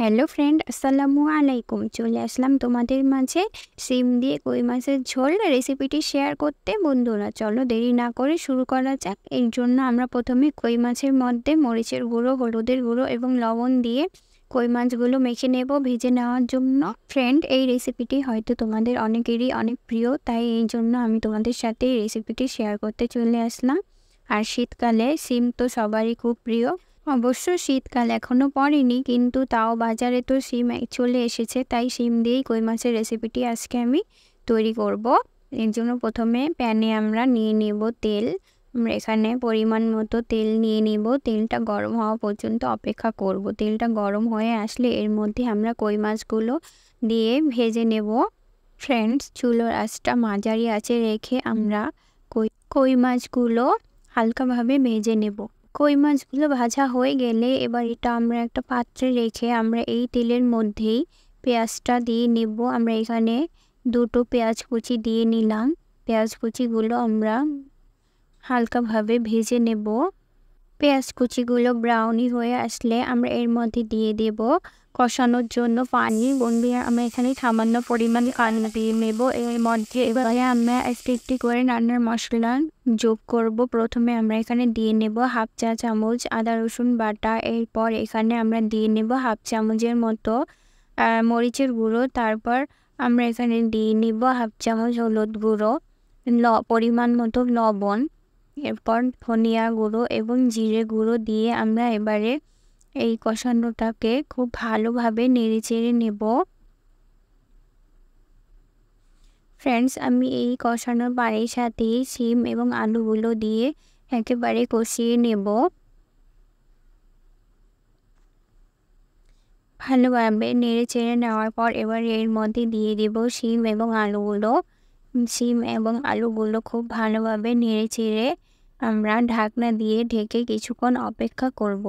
Hello friend আসসালামু আলাইকুম চলে আসলাম তোমাদের মাঝে সিম দিয়ে কই মাছের ঝোল রেসিপিটি শেয়ার করতে বন্ধুরা চলো দেরি না করে শুরু করা যাক এর জন্য আমরা প্রথমে কই মাছের মধ্যে মরিচের গুঁড়ো হলুদের গুঁড়ো এবং লবণ দিয়ে কই মাছগুলো মেখে নেব ভেজে নেওয়ার জন্য ফ্রেন্ড এই রেসিপিটি হয়তো তোমাদের অনেকেরই অনেক প্রিয় তাই এই জন্য আমি তোমাদের সাথে এই রেসিপিটি শেয়ার করতে চলে আসলাম আর শীতকালে সিম তো সবারই খুব প্রিয় অবশ্য শীতকাল এখনও পড়েনি কিন্তু তাও বাজারে তো শিম চলে এসেছে তাই শিম দিয়েই কই মাছের রেসিপিটি আজকে আমি তৈরি করব এর জন্য প্রথমে প্যানে আমরা নিয়ে নেব তেল আমরা এখানে পরিমাণ মতো তেল নিয়ে নেব তেলটা গরম হওয়া পর্যন্ত অপেক্ষা করব তেলটা গরম হয়ে আসলে এর মধ্যে আমরা কই মাছগুলো দিয়ে ভেজে নেব ফ্রেন্ডস চুলোর আঁচটা মাঝারি আঁচে রেখে আমরা কই কই মাছগুলো হালকাভাবে ভেজে নেব কই মাছগুলো ভাজা হয়ে গেলে এবার এটা আমরা একটা পাত্রে রেখে আমরা এই তেলের মধ্যেই পেঁয়াজটা দিয়ে নেব আমরা এখানে দুটো পেঁয়াজ কুচি দিয়ে নিলাম পেঁয়াজ কুচিগুলো আমরা হালকাভাবে ভেজে নেব পেঁয়াজ কুচিগুলো ব্রাউনি হয়ে আসলে আমরা এর মধ্যে দিয়ে দেব কষানোর জন্য পানি দিয়ে আমি এখানে সামান্য পরিমাণ কান্না দিয়ে নেবো এর মধ্যে এবারে আমরা একটু একটি করে রান্নার মশলা যোগ করব প্রথমে আমরা এখানে দিয়ে নেব হাফ চা চামচ আদা রসুন বাটা এরপর এখানে আমরা দিয়ে নেব হাফ চামচের মতো মরিচের গুঁড়ো তারপর আমরা এখানে দিয়ে নেব হাফ চামচ হলুদ গুঁড়ো ল পরিমাণ মতো লবণ এরপর ধনিয়া গুঁড়ো এবং জিরে গুঁড়ো দিয়ে আমরা এবারে এই কষানোটাকে খুব ভালোভাবে নেড়ে চেড়ে নেব ফ্রেন্ডস আমি এই কষানোর বাড়ির সাথে সিম এবং আলুগুলো দিয়ে একেবারে কষিয়ে নেব ভালোভাবে নেড়ে চেড়ে নেওয়ার পর এবার এর মধ্যে দিয়ে দেব সিম এবং আলুগুলো সিম এবং আলুগুলো খুব ভালোভাবে নেড়ে চেড়ে আমরা ঢাকনা দিয়ে ঢেকে কিছুক্ষণ অপেক্ষা করব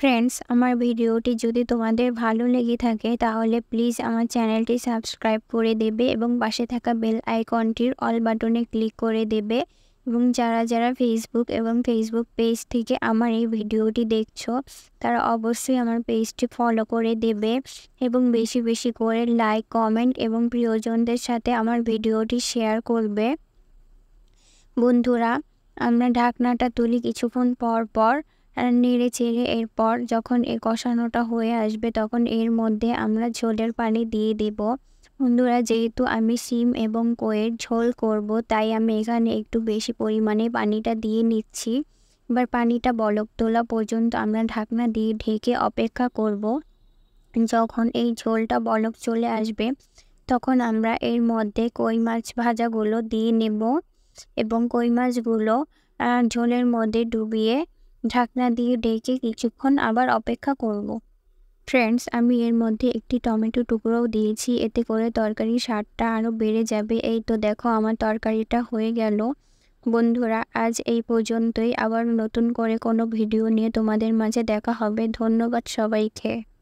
ফ্রেন্ডস আমার ভিডিওটি যদি তোমাদের ভালো লেগে থাকে তাহলে প্লিজ আমার চ্যানেলটি সাবস্ক্রাইব করে দেবে এবং পাশে থাকা বেল আইকনটির অল বাটনে ক্লিক করে দেবে এবং যারা যারা ফেসবুক এবং ফেসবুক পেজ থেকে আমার এই ভিডিওটি দেখছো তারা অবশ্যই আমার পেজটি ফলো করে দেবে এবং বেশি বেশি করে লাইক কমেন্ট এবং প্রিয়জনদের সাথে আমার ভিডিওটি শেয়ার করবে বন্ধুরা আমরা ঢাকনাটা তুলি কিছুক্ষণ পর পর নেড়ে চেড়ে এরপর যখন এই কষানোটা হয়ে আসবে তখন এর মধ্যে আমরা ঝোলের পানি দিয়ে দেব বন্ধুরা যেহেতু আমি সিম এবং কোয়ের ঝোল করব তাই আমি এখানে একটু বেশি পরিমাণে পানিটা দিয়ে নিচ্ছি এবার পানিটা বলক তোলা পর্যন্ত আমরা ঢাকনা দিয়ে ঢেকে অপেক্ষা করব যখন এই ঝোলটা বলক চলে আসবে তখন আমরা এর মধ্যে কই মাছ ভাজাগুলো দিয়ে নেব এবং কই মাছগুলো ঝোলের মধ্যে ডুবিয়ে ঢাকনা দিয়ে ডেকে কিছুক্ষণ আবার অপেক্ষা করব। ফ্রেন্ডস আমি এর মধ্যে একটি টমেটো টুকরোও দিয়েছি এতে করে তরকারির স্বাদটা আরও বেড়ে যাবে এই তো দেখো আমার তরকারিটা হয়ে গেল বন্ধুরা আজ এই পর্যন্তই আবার নতুন করে কোনো ভিডিও নিয়ে তোমাদের মাঝে দেখা হবে ধন্যবাদ সবাইকে